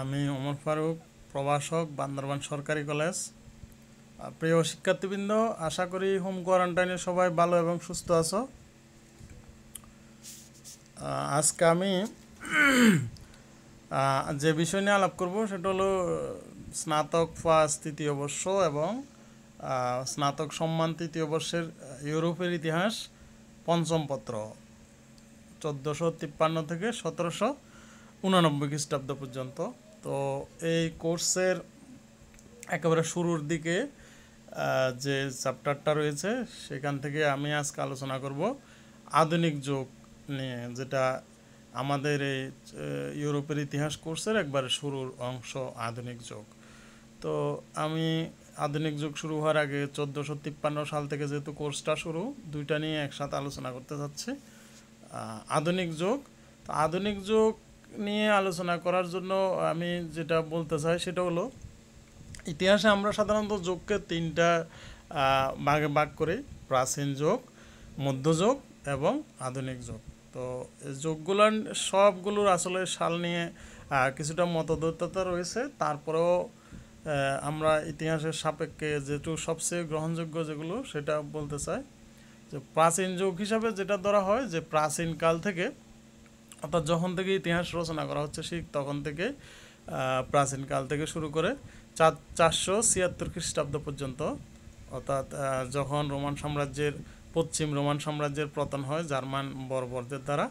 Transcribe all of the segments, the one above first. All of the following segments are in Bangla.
আমি অমর ফারুক প্রভাষক বান্দরবান সরকারি কলেজ প্রিয় শিক্ষার্থীবৃন্দ আশা করি হোম কোয়ারেন্টাইনে সবাই ভালো এবং সুস্থ আছো আজকে আমি যে বিষয় নিয়ে আলাপ করব সেটা হলো স্নাতক ফার্স তৃতীয় বর্ষ এবং স্নাতক সম্মান তৃতীয় বর্ষের ইউরোপের ইতিহাস পঞ্চম পত্র চোদ্দোশো তিপ্পান্ন থেকে সতেরোশো উনানব্বই খ্রিস্টাব্দ পর্যন্ত তো এই কোর্সের একেবারে শুরুর দিকে যে চ্যাপ্টারটা রয়েছে সেখান থেকে আমি আজকে আলোচনা করব আধুনিক যুগ নিয়ে যেটা আমাদের এই ইউরোপের ইতিহাস কোর্সের একবারে শুরুর অংশ আধুনিক যুগ তো আমি আধুনিক যুগ শুরু হওয়ার আগে চোদ্দোশো তিপ্পান্ন সাল থেকে যেহেতু কোর্সটা শুরু দুইটা নিয়ে একসাথে আলোচনা করতে যাচ্ছি আধুনিক যুগ তো আধুনিক যুগ নিয়ে আলোচনা করার জন্য আমি যেটা বলতে চাই সেটা হলো ইতিহাসে আমরা সাধারণত যোগকে তিনটা ভাগে ভাগ করি প্রাচীন যোগ মধ্যযোগ এবং আধুনিক যোগ তো যোগগুলোর সবগুলোর আসলে সাল নিয়ে কিছুটা মতদ্বৈততা রয়েছে তারপরেও আমরা ইতিহাসের সাপেক্ষে যেটু সবচেয়ে গ্রহণযোগ্য যেগুলো সেটা বলতে চাই যে প্রাচীন যুগ হিসাবে যেটা ধরা হয় যে প্রাচীনকাল থেকে অর্থাৎ যখন থেকে ইতিহাস রচনা করা হচ্ছে শিখ তখন থেকে প্রাচীনকাল থেকে শুরু করে চার চারশো ছিয়াত্তর খ্রিস্টাব্দ পর্যন্ত অর্থাৎ যখন রোমান সাম্রাজ্যের পশ্চিম রোমান সাম্রাজ্যের পতন হয় জার্মান বর্বরদের দ্বারা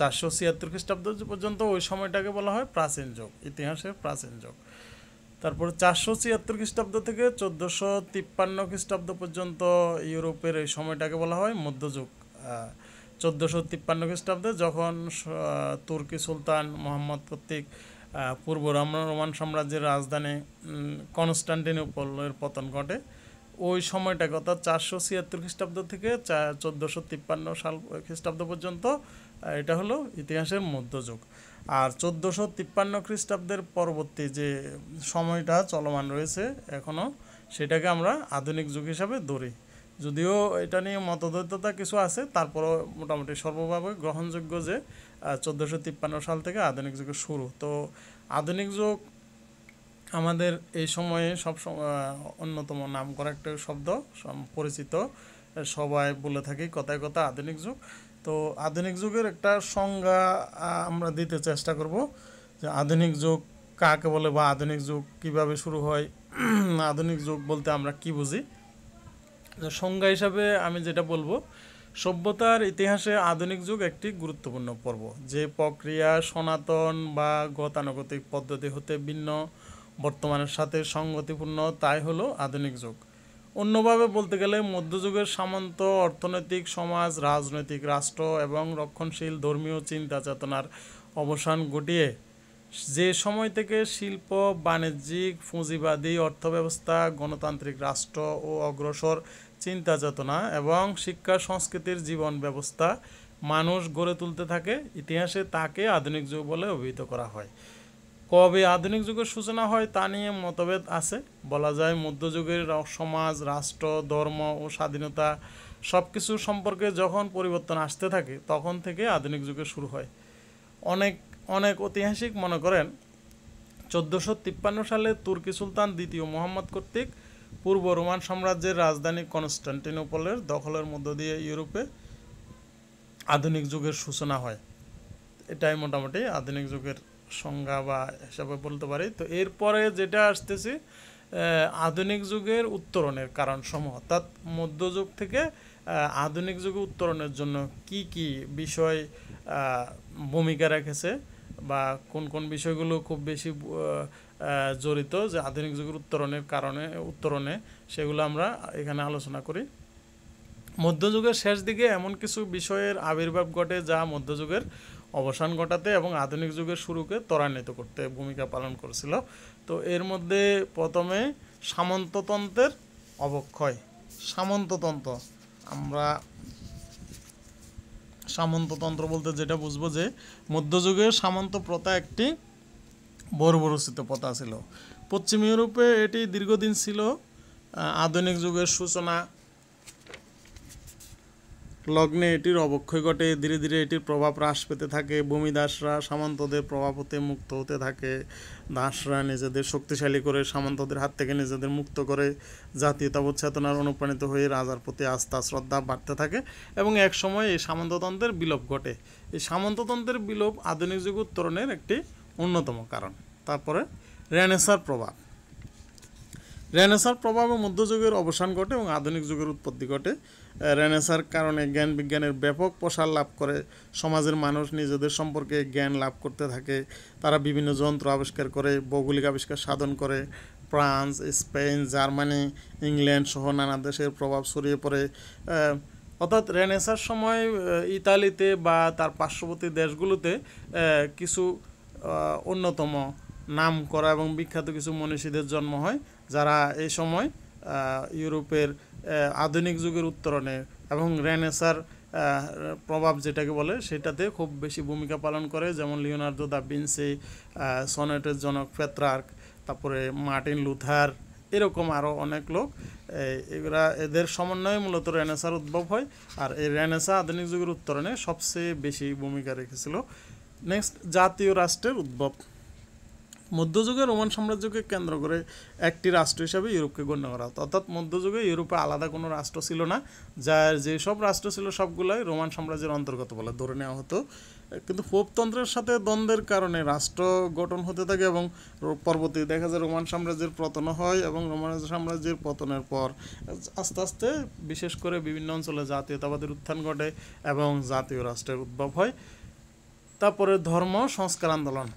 চারশো ছিয়াত্তর খ্রিস্টাব্দ পর্যন্ত ওই সময়টাকে বলা হয় প্রাচীন যুগ ইতিহাসের প্রাচীন যুগ তারপর চারশো ছিয়াত্তর খ্রিস্টাব্দ থেকে চোদ্দোশো তিপ্পান্ন খ্রিস্টাব্দ পর্যন্ত ইউরোপের এই সময়টাকে বলা হয় মধ্যযুগ চোদ্দোশো তিপ্পান্ন খ্রিস্টাব্দে যখন তুর্কি সুলতান মোহাম্মদ কর্তৃক পূর্ব রোমান সাম্রাজ্যের রাজধানী কনস্টান্টিনোপলের পতন ঘটে ওই সময়টা অর্থাৎ চারশো ছিয়াত্তর খ্রিস্টাব্দ থেকে চোদ্দোশো তিপ্পান্ন সাল খ্রিস্টাব্দ পর্যন্ত এটা হলো ইতিহাসের মধ্যযুগ আর চোদ্দোশো তিপ্পান্ন খ্রিস্টাব্দের পরবর্তী যে সময়টা চলমান রয়েছে এখনও সেটাকে আমরা আধুনিক যুগ হিসাবে ধরি যদিও এটা নিয়ে মতদ্বৈততা কিছু আছে তারপরও মোটামুটি সর্বভাবে গ্রহণযোগ্য যে চোদ্দোশো তিপ্পান্ন সাল থেকে আধুনিক যুগের শুরু তো আধুনিক যুগ আমাদের এই সময়ে সব অন্যতম নাম করা একটা শব্দ পরিচিত সবাই বলে থাকি কথায় কথা আধুনিক যুগ তো আধুনিক যুগের একটা সংজ্ঞা আমরা দিতে চেষ্টা করব যে আধুনিক যুগ কাকে বলে বা আধুনিক যুগ কিভাবে শুরু হয় আধুনিক যুগ বলতে আমরা কি বুঝি সংজ্ঞা হিসাবে আমি যেটা বলবো সভ্যতার ইতিহাসে আধুনিক যুগ একটি গুরুত্বপূর্ণ পর্ব যে প্রক্রিয়া সনাতন বা গতানুগতিক পদ্ধতি হতে ভিন্ন বর্তমানের সাথে সংগতিপূর্ণ তাই হলো আধুনিক যুগ অন্যভাবে বলতে গেলে মধ্যযুগের সামন্ত অর্থনৈতিক সমাজ রাজনৈতিক রাষ্ট্র এবং রক্ষণশীল ধর্মীয় চিন্তা চেতনার অবসান ঘটিয়ে যে সময় থেকে শিল্প বাণিজ্যিক পুঁজিবাদী অর্থব্যবস্থা গণতান্ত্রিক রাষ্ট্র ও অগ্রসর চিন্তা চেতনা এবং শিক্ষা সংস্কৃতির জীবন ব্যবস্থা মানুষ গড়ে তুলতে থাকে ইতিহাসে তাকে আধুনিক যুগ বলে অভিহিত করা হয় কবে আধুনিক যুগের সূচনা হয় তা নিয়ে মতভেদ আছে বলা যায় মধ্যযুগের সমাজ রাষ্ট্র ধর্ম ও স্বাধীনতা সব কিছু সম্পর্কে যখন পরিবর্তন আসতে থাকে তখন থেকে আধুনিক যুগে শুরু হয় অনেক অনেক ঐতিহাসিক মনে করেন চোদ্দোশো তিপ্পান্ন সালে তুর্কি সুলতান দ্বিতীয় মোহাম্মদ কর্তৃক পূর্ব রোমান সাম্রাজ্যের রাজধানী কনস্টান্টিনোপলের দখলের মধ্য দিয়ে ইউরোপে আধুনিক যুগের সূচনা হয় এটাই মোটামুটি আধুনিক যুগের সংজ্ঞা বা হিসাবে বলতে পারি তো এরপরে যেটা আসতেছি আধুনিক যুগের উত্তরণের কারণসমূহ অর্থাৎ মধ্যযুগ থেকে আধুনিক যুগে উত্তরণের জন্য কি কি বিষয় ভূমিকা রেখেছে বা কোন কোন বিষয়গুলো খুব বেশি জড়িত যে আধুনিক যুগের উত্তরণের কারণে উত্তরণে সেগুলো আমরা এখানে আলোচনা করি মধ্যযুগের শেষ দিকে এমন কিছু বিষয়ের আবির্ভাব ঘটে যা মধ্যযুগের অবসান ঘটাতে এবং আধুনিক যুগের শুরুকে ত্বরান্বিত করতে ভূমিকা পালন করেছিল তো এর মধ্যে প্রথমে সামন্ততন্ত্রের অবক্ষয় সামন্ততন্ত্র আমরা সামন্ততন্ত্র বলতে যেটা বুঝবো যে মধ্যযুগের সামন্ত প্রথা একটি বর্বরচিত প্রথা ছিল পশ্চিম ইউরোপে এটি দীর্ঘদিন ছিল আধুনিক যুগের সূচনা লগ্নে এটির অবক্ষয় ঘটে ধীরে ধীরে এটির প্রভাব হ্রাস পেতে থাকে ভূমিদাসরা সামন্তদের প্রভাব হতে মুক্ত হতে থাকে দাসরা নিজেদের শক্তিশালী করে সামন্তদের হাত থেকে নিজেদের মুক্ত করে জাতীয়তাবোধ চেতনার অনুপ্রাণিত হয়ে রাজার প্রতি আস্থা শ্রদ্ধা বাড়তে থাকে এবং এক সময় এই সামন্ততন্ত্রের বিলোপ ঘটে এই সামন্ততন্ত্রের বিলোপ আধুনিক যুগ উত্তরণের একটি অন্যতম কারণ তারপরে রেনেসার প্রভাব রেনেসার প্রভাবে মধ্যযুগের অবসান ঘটে এবং আধুনিক যুগের উৎপত্তি ঘটে রেনেসার কারণে জ্ঞান বিজ্ঞানের ব্যাপক প্রসার লাভ করে সমাজের মানুষ নিজেদের সম্পর্কে জ্ঞান লাভ করতে থাকে তারা বিভিন্ন যন্ত্র আবিষ্কার করে ভৌগোলিক আবিষ্কার সাধন করে ফ্রান্স স্পেন জার্মানি ইংল্যান্ড সহ নানা দেশের প্রভাব ছড়িয়ে পড়ে অর্থাৎ রেনেসার সময় ইতালিতে বা তার পার্শ্ববর্তী দেশগুলোতে কিছু অন্যতম নাম করা এবং বিখ্যাত কিছু মনীষীদের জন্ম হয় যারা এই সময় ইউরোপের আধুনিক যুগের উত্তরণে এবং রেনেসার প্রভাব যেটাকে বলে সেটাতে খুব বেশি ভূমিকা পালন করে যেমন লিওনার্দো দা ভিনসি সনেটের জনক পেত্রার্ক তারপরে মার্টিন লুথার এরকম আরও অনেক লোক এরা এদের সমন্বয়ে মূলত রেনেসার উদ্ভব হয় আর এই রেনেসা আধুনিক যুগের উত্তরণে সবচেয়ে বেশি ভূমিকা রেখেছিল নেক্সট জাতীয় রাষ্ট্রের উদ্ভব মধ্যযুগে রোমান সাম্রাজ্যকে কেন্দ্র করে একটি রাষ্ট্র হিসাবে ইউরোপকে গণ্য করা হতো অর্থাৎ মধ্যযুগে ইউরোপে আলাদা কোনো রাষ্ট্র ছিল না যার যেসব রাষ্ট্র ছিল সবগুলাই রোমান সাম্রাজ্যের অন্তর্গত বলে ধরে নেওয়া হতো কিন্তু পোপতন্ত্রের সাথে দ্বন্দ্বের কারণে রাষ্ট্র গঠন হতে থাকে এবং পরবর্তী দেখা যায় রোমান সাম্রাজ্যের পতন হয় এবং রোমান সাম্রাজ্যের পতনের পর আস্তে আস্তে বিশেষ করে বিভিন্ন অঞ্চলে জাতীয়তাবাদের উত্থান ঘটে এবং জাতীয় রাষ্ট্রের উদ্ভব হয় তারপরে ধর্ম সংস্কার আন্দোলন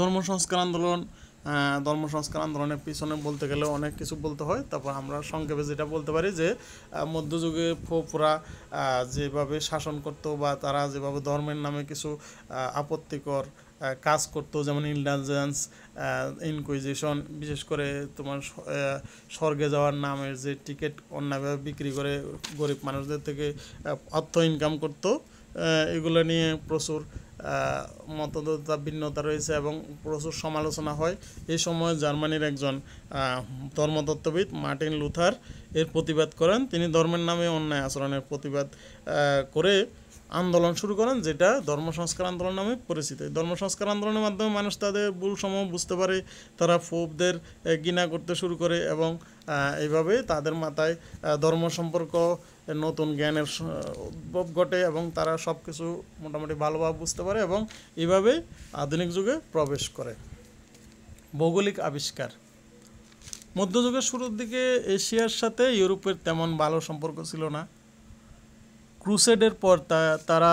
ধর্ম সংস্কার আন্দোলন ধর্ম সংস্কার আন্দোলনের পিছনে বলতে গেলে অনেক কিছু বলতে হয় তারপর আমরা সংক্ষেপে যেটা বলতে পারি যে মধ্যযুগে ফোপুরা যেভাবে শাসন করতো বা তারা যেভাবে ধর্মের নামে কিছু আপত্তিকর কাজ করতো যেমন ইন্ডালজেন্স ইনকুইজিশন বিশেষ করে তোমার স্বর্গে যাওয়ার নামের যে টিকিট অন্যায়ভাবে বিক্রি করে গরিব মানুষদের থেকে অর্থ ইনকাম করতো এগুলো নিয়ে প্রচুর মতদতা ভিন্নতা রয়েছে এবং প্রচুর সমালোচনা হয় এই সময় জার্মানির একজন ধর্মতত্ত্ববিদ মার্টিন লুথার এর প্রতিবাদ করেন তিনি ধর্মের নামে অন্যায় আচরণের প্রতিবাদ করে আন্দোলন শুরু করেন যেটা ধর্ম সংস্কার আন্দোলন নামে পরিচিত ধর্ম সংস্কার আন্দোলনের মাধ্যমে মানুষ তাদের ভুল সমূহ বুঝতে পারে তারা ফোপদের ঘৃণা করতে শুরু করে এবং এইভাবে তাদের মাথায় ধর্ম সম্পর্ক নতুন জ্ঞানের উদ্ভব ঘটে এবং তারা সব কিছু মোটামুটি ভালোভাবে বুঝতে পারে এবং এভাবেই আধুনিক যুগে প্রবেশ করে ভৌগোলিক আবিষ্কার মধ্যযুগের শুরুর দিকে এশিয়ার সাথে ইউরোপের তেমন ভালো সম্পর্ক ছিল না ক্রুসেডের পর তারা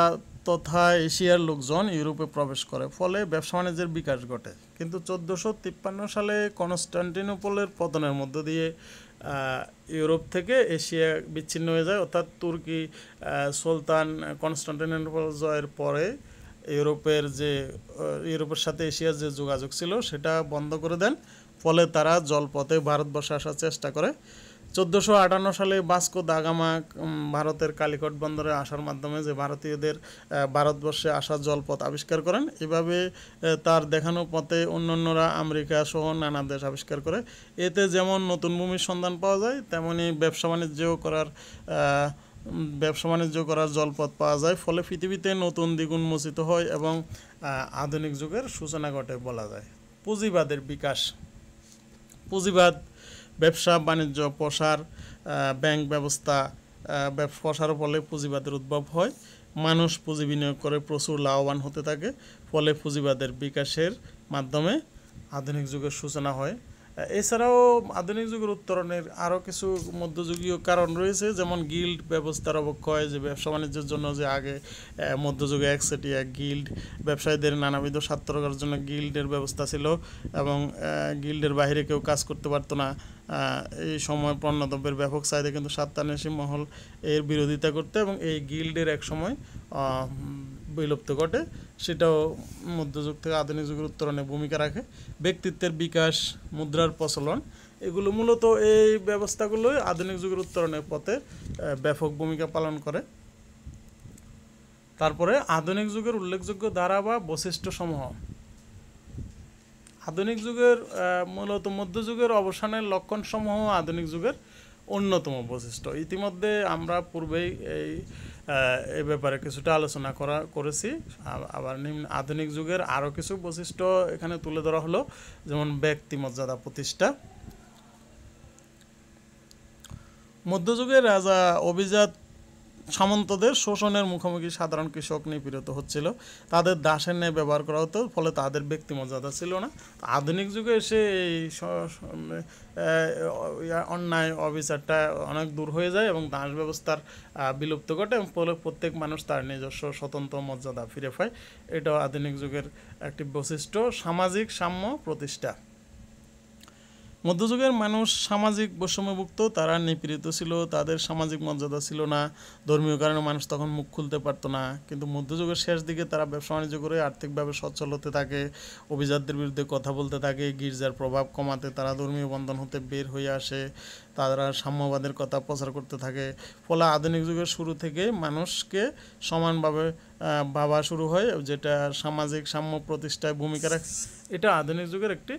তথা এশিয়ার লোকজন ইউরোপে প্রবেশ করে ফলে ব্যবসা বাণিজ্যের বিকাশ ঘটে কিন্তু চোদ্দোশো তিপ্পান্ন সালে কনস্টান্টিনোপলের পতনের মধ্য দিয়ে ইউরোপ থেকে এশিয়া বিচ্ছিন্ন হয়ে যায় অর্থাৎ তুর্কি সুলতান কনস্টান্টিনোপল জয়ের পরে ইউরোপের যে ইউরোপের সাথে এশিয়ার যে যোগাযোগ ছিল সেটা বন্ধ করে দেন ফলে তারা জলপথে ভারতবর্ষে আসার চেষ্টা করে চোদ্দোশো আটান্ন সালে বাস্কো দাগামা ভারতের কালিকট বন্দরে আসার মাধ্যমে যে ভারতীয়দের ভারতবর্ষে আসার জলপথ আবিষ্কার করেন এভাবে তার দেখানো পথে অন্যান্যরা আমেরিকা সহ নানা দেশ আবিষ্কার করে এতে যেমন নতুন ভূমির সন্ধান পাওয়া যায় তেমনি ব্যবসা বাণিজ্য করার ব্যবসা বাণিজ্য করার জলপথ পাওয়া যায় ফলে পৃথিবীতে নতুন দ্বিগুণ মোচিত হয় এবং আধুনিক যুগের সূচনা ঘটে বলা যায় পুঁজিবাদের বিকাশ পুঁজিবাদ ব্যবসা বাণিজ্য প্রসার ব্যাংক ব্যবস্থা প্রসার ফলে পুঁজিবাদের উদ্ভব হয় মানুষ পুঁজি বিনিয়োগ করে প্রচুর লাভবান হতে থাকে ফলে পুঁজিবাদের বিকাশের মাধ্যমে আধুনিক যুগের সূচনা হয় এছাড়াও আধুনিক যুগের উত্তরণের আরও কিছু মধ্যযুগীয় কারণ রয়েছে যেমন গিল্ড ব্যবস্থার অবক্ষয় যে ব্যবসা বাণিজ্যের জন্য যে আগে মধ্যযুগে একচেটিয়া গিল্ড ব্যবসায়ীদের নানাবিধ স্বার্থ রক্ষার জন্য গিল্ডের ব্যবস্থা ছিল এবং গিল্ডের বাইরে কেউ কাজ করতে পারতো না এই সময় পণ্যদ্রব্যের ব্যাপক চাহিদা কিন্তু সাত্তানেশি মহল এর বিরোধিতা করতে এবং এই গিল্ডের এক সময় বিলুপ্ত ঘটে সেটাও মধ্যযুগ থেকে আধুনিক যুগের উত্তরণে ভূমিকা রাখে ব্যক্তিত্বের বিকাশ মুদ্রার প্রচলন এগুলো মূলত এই ব্যবস্থাগুলোই আধুনিক যুগের উত্তরণের পথে ব্যাপক ভূমিকা পালন করে তারপরে আধুনিক যুগের উল্লেখযোগ্য ধারা বা বৈশিষ্ট্যসমূহ আধুনিক যুগের মূলত মধ্যযুগের অবসানের লক্ষণসমূহ আধুনিক যুগের অন্যতম বৈশিষ্ট্য ইতিমধ্যে আমরা পূর্বেই এই এ ব্যাপারে কিছুটা আলোচনা করা করেছি আবার নিম্ন আধুনিক যুগের আরও কিছু বৈশিষ্ট্য এখানে তুলে ধরা হলো যেমন ব্যক্তি মর্যাদা প্রতিষ্ঠা মধ্যযুগের রাজা অভিজাত সামন্তদের শোষণের মুখোমুখি সাধারণ কৃষক নিপীড়িত হচ্ছিল তাদের দাসের ন্যায় ব্যবহার করা হতো ফলে তাদের ব্যক্তি মর্যাদা ছিল না আধুনিক যুগে এসে এই অন্যায় অবিচারটা অনেক দূর হয়ে যায় এবং দাস ব্যবস্থার বিলুপ্ত ঘটে এবং ফলে প্রত্যেক মানুষ তার নিজস্ব স্বতন্ত্র মর্যাদা ফিরে পায় এটাও আধুনিক যুগের একটি বৈশিষ্ট্য সামাজিক সাম্য প্রতিষ্ঠা মধ্যযুগের মানুষ সামাজিক বৈষম্যভুক্ত তারা নিপীড়িত ছিল তাদের সামাজিক মর্যাদা ছিল না ধর্মীয় কারণে মানুষ তখন মুখ খুলতে পারতো না কিন্তু মধ্যযুগের শেষ দিকে তারা ব্যবসা বাণিজ্য করে আর্থিকভাবে সচ্ছল হতে থাকে অভিজাতদের বিরুদ্ধে কথা বলতে থাকে গির্জার প্রভাব কমাতে তারা ধর্মীয় বন্ধন হতে বের হয়ে আসে তারা সাম্যবাদের কথা প্রচার করতে থাকে ফলে আধুনিক যুগের শুরু থেকে মানুষকে সমানভাবে ভাবা শুরু হয় যেটা সামাজিক সাম্য প্রতিষ্ঠায় ভূমিকা রাখে এটা আধুনিক যুগের একটি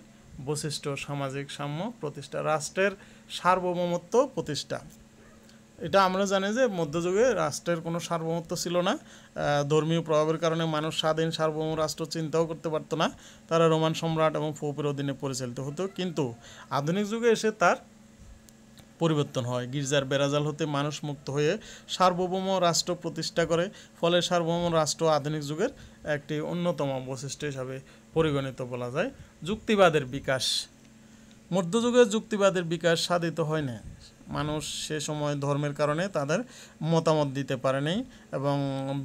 বৈশিষ্ট্য সামাজিক সাম্য প্রতিষ্ঠা রাষ্ট্রের সার্বভৌমত্ব প্রতিষ্ঠা এটা আমরা জানি যে মধ্যযুগে রাষ্ট্রের কোনো সার্বভৌমত্ব ছিল না ধর্মীয় প্রভাবের কারণে মানুষ স্বাধীন সার্বভৌম রাষ্ট্র চিন্তাও করতে পারতো না তারা রোমান সম্রাট এবং ফৌপের অধীনে পরিচালিত হতো কিন্তু আধুনিক যুগে এসে তার পরিবর্তন হয় গির্জার বেরাজাল হতে মানুষ মুক্ত হয়ে সার্বভৌম রাষ্ট্র প্রতিষ্ঠা করে ফলে সার্বভৌম রাষ্ট্র আধুনিক যুগের একটি অন্যতম বৈশিষ্ট্য হিসাবে পরিগণিত বলা যায় যুক্তিবাদের বিকাশ মধ্যযুগে যুক্তিবাদের বিকাশ সাধিত হয় না মানুষ সে সময় ধর্মের কারণে তাদের মতামত দিতে পারেনি এবং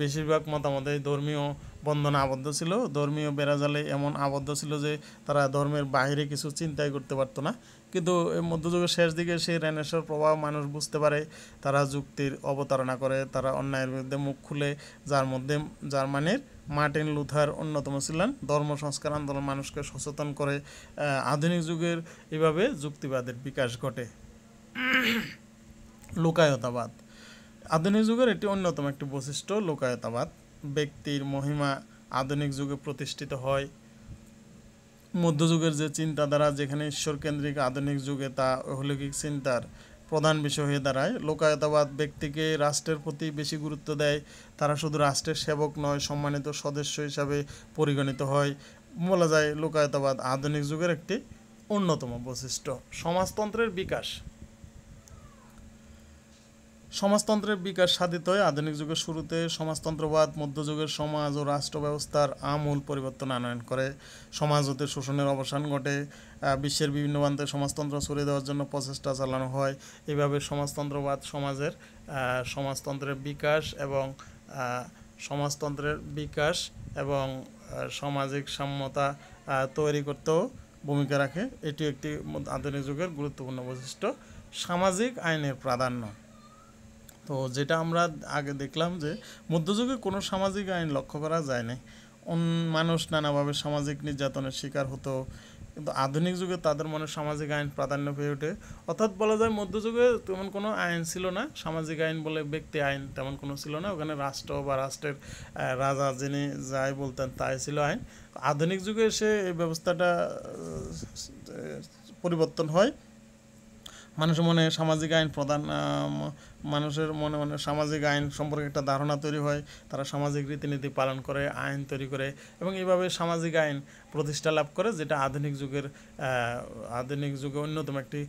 বেশিরভাগ মতামতে ধর্মীয় বন্ধনে আবদ্ধ ছিল ধর্মীয় বেড়াজালে এমন আবদ্ধ ছিল যে তারা ধর্মের বাহিরে কিছু চিন্তাই করতে পারতো না কিন্তু এই মধ্যযুগের শেষ দিকে সেই রেনেশ্বর প্রভাব মানুষ বুঝতে পারে তারা যুক্তির অবতারণা করে তারা অন্যায়ের বিরুদ্ধে মুখ খুলে যার মধ্যে জার্মানির মার্টিন লুথার অন্যতম ছিলেন ধর্ম সংস্কার আন্দোলন মানুষকে সচেতন করে আধুনিক যুগের এভাবে যুক্তিবাদের বিকাশ ঘটে লোকায়তাবাদ আধুনিক যুগের এটি অন্যতম একটি বৈশিষ্ট্য লোকায়তাবাদ ব্যক্তির মহিমা আধুনিক যুগে প্রতিষ্ঠিত হয় মধ্যযুগের যে চিন্তাধারা যেখানে ঈশ্বর কেন্দ্রিক আধুনিক যুগে তা অলৌকিক চিন্তার প্রধান বিষয় হয়ে দাঁড়ায় লোকায়তাবাদ ব্যক্তিকে রাষ্ট্রের প্রতি বেশি গুরুত্ব দেয় তারা শুধু রাষ্ট্রের সেবক নয় সম্মানিত সদস্য হিসাবে পরিগণিত হয় বলা যায় লোকায়তাবাদ আধুনিক যুগের একটি অন্যতম বৈশিষ্ট্য সমাজতন্ত্রের বিকাশ সমাজতন্ত্রের বিকাশ সাধিত হয় আধুনিক যুগের শুরুতে সমাজতন্ত্রবাদ মধ্যযুগের সমাজ ও রাষ্ট্র ব্যবস্থার আমূল পরিবর্তন আনয়ন করে সমাজ হতে শোষণের অবসান ঘটে বিশ্বের বিভিন্ন প্রান্তে সমাজতন্ত্র ছড়িয়ে দেওয়ার জন্য প্রচেষ্টা চালানো হয় এভাবে সমাজতন্ত্রবাদ সমাজের সমাজতন্ত্রের বিকাশ এবং সমাজতন্ত্রের বিকাশ এবং সামাজিক সাম্যতা তৈরি করতেও ভূমিকা রাখে এটি একটি আধুনিক যুগের গুরুত্বপূর্ণ বৈশিষ্ট্য সামাজিক আইনের প্রাধান্য তো যেটা আমরা আগে দেখলাম যে মধ্যযুগে কোনো সামাজিক আইন লক্ষ্য করা যায় নাই মানুষ নানাভাবে সামাজিক নির্যাতনের শিকার হতো কিন্তু আধুনিক যুগে তাদের মনে সামাজিক আইন প্রাধান্য পেয়ে ওঠে অর্থাৎ বলা যায় মধ্যযুগে তেমন কোনো আইন ছিল না সামাজিক আইন বলে ব্যক্তি আইন তেমন কোনো ছিল না ওখানে রাষ্ট্র বা রাষ্ট্রের রাজা যিনি যাই বলতেন তাই ছিল আইন আধুনিক যুগে এসে এই ব্যবস্থাটা পরিবর্তন হয় মানুষের মনে সামাজিক আইন প্রধান মানুষের মনে মনে সামাজিক আইন সম্পর্কে একটা ধারণা তৈরি হয় তারা সামাজিক রীতিনীতি পালন করে আইন তৈরি করে এবং এইভাবে সামাজিক আইন প্রতিষ্ঠা লাভ করে যেটা আধুনিক যুগের আধুনিক যুগে অন্যতম একটি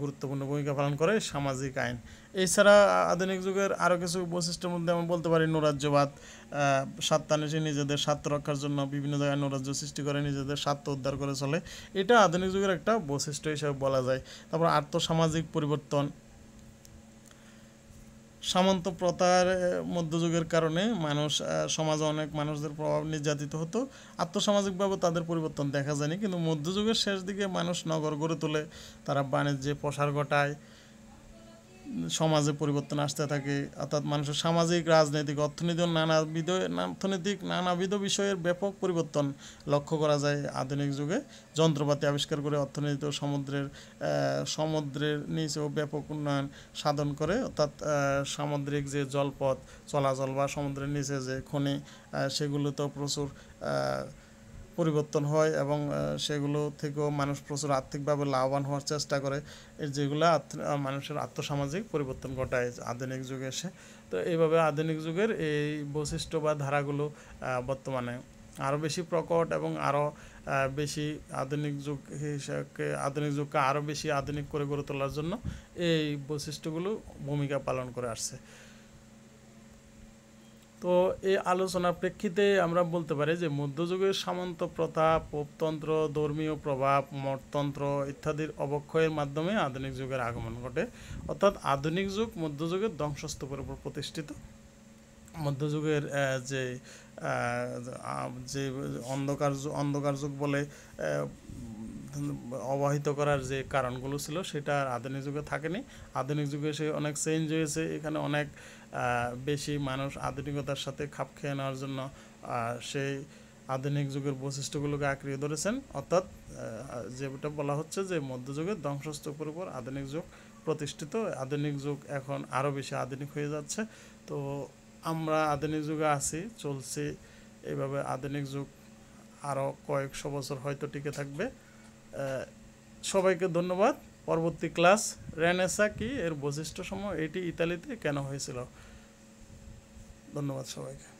গুরুত্বপূর্ণ ভূমিকা পালন করে সামাজিক আইন এছাড়া আধুনিক যুগের আরও কিছু বৈশিষ্ট্যের মধ্যে আমি বলতে পারি নৈরাজ্যবাদ স্বার্থান্বেষী নিজেদের স্বার্থ রক্ষার জন্য বিভিন্ন জায়গায় নৈরাজ্য সৃষ্টি করে নিজেদের স্বার্থ উদ্ধার করে চলে এটা আধুনিক যুগের একটা বৈশিষ্ট্য হিসেবে বলা যায় তারপর আর্থসামাজিক পরিবর্তন সামন্ত প্রথার মধ্যযুগের কারণে মানুষ সমাজে অনেক মানুষদের প্রভাব নির্যাতিত হতো আত্মসামাজিকভাবে তাদের পরিবর্তন দেখা যায়নি কিন্তু মধ্যযুগের শেষ দিকে মানুষ নগর গড়ে তোলে তারা বাণিজ্যে প্রসার ঘটায় সমাজে পরিবর্তন আসতে থাকে অর্থাৎ মানুষের সামাজিক রাজনৈতিক নানা নানাবিধ অর্থনৈতিক নানাবিধ বিষয়ের ব্যাপক পরিবর্তন লক্ষ্য করা যায় আধুনিক যুগে যন্ত্রপাতি আবিষ্কার করে অর্থনীতি সমুদ্রের সমুদ্রের নিচেও ব্যাপক উন্নয়ন সাধন করে অর্থাৎ সামুদ্রিক যে জলপথ চলাচল বা সমুদ্রের নিচে যে খনি সেগুলোতেও প্রচুর পরিবর্তন হয় এবং সেগুলো থেকেও মানুষ প্রচুর আর্থিকভাবে লাভবান হওয়ার চেষ্টা করে এর যেগুলো মানুষের আত্মসামাজিক পরিবর্তন ঘটায় আধুনিক যুগে এসে তো এইভাবে আধুনিক যুগের এই বৈশিষ্ট্য বা ধারাগুলো বর্তমানে আরও বেশি প্রকট এবং আরও বেশি আধুনিক যুগ হিসাবে আধুনিক যুগকে আরও বেশি আধুনিক করে গড়ে তোলার জন্য এই বৈশিষ্ট্যগুলো ভূমিকা পালন করে আসছে তো এই আলোচনার প্রেক্ষিতে আমরা বলতে পারি যে মধ্যযুগের সামন্ত প্রথা পোপতন্ত্র ধর্মীয় প্রভাব মঠতন্ত্র ইত্যাদির অবক্ষয়ের মাধ্যমে আধুনিক যুগের আগমন ঘটে অর্থাৎ আধুনিক যুগ মধ্যযুগের ধ্বংসস্তূপের উপর প্রতিষ্ঠিত মধ্যযুগের যে যে অন্ধকার অন্ধকার যুগ বলে অবহিত করার যে কারণগুলো ছিল সেটা আধুনিক যুগে থাকেনি আধুনিক যুগে সে অনেক চেঞ্জ হয়েছে এখানে অনেক বেশি মানুষ আধুনিকতার সাথে খাপ খেয়ে নেওয়ার জন্য সেই আধুনিক যুগের বৈশিষ্ট্যগুলোকে আঁকড়িয়ে ধরেছেন অর্থাৎ যেটা বলা হচ্ছে যে মধ্যযুগের ধ্বংসস্তূপের উপর আধুনিক যুগ প্রতিষ্ঠিত আধুনিক যুগ এখন আরও বেশি আধুনিক হয়ে যাচ্ছে তো আমরা আধুনিক যুগে আছি চলছি এইভাবে আধুনিক যুগ আরও কয়েকশো বছর হয়তো টিকে থাকবে সবাইকে ধন্যবাদ পরবর্তী ক্লাস রেনেসা কি এর বৈশিষ্ট্য সময় এটি ইতালিতে কেন হয়েছিল ধন্যবাদ সবাইকে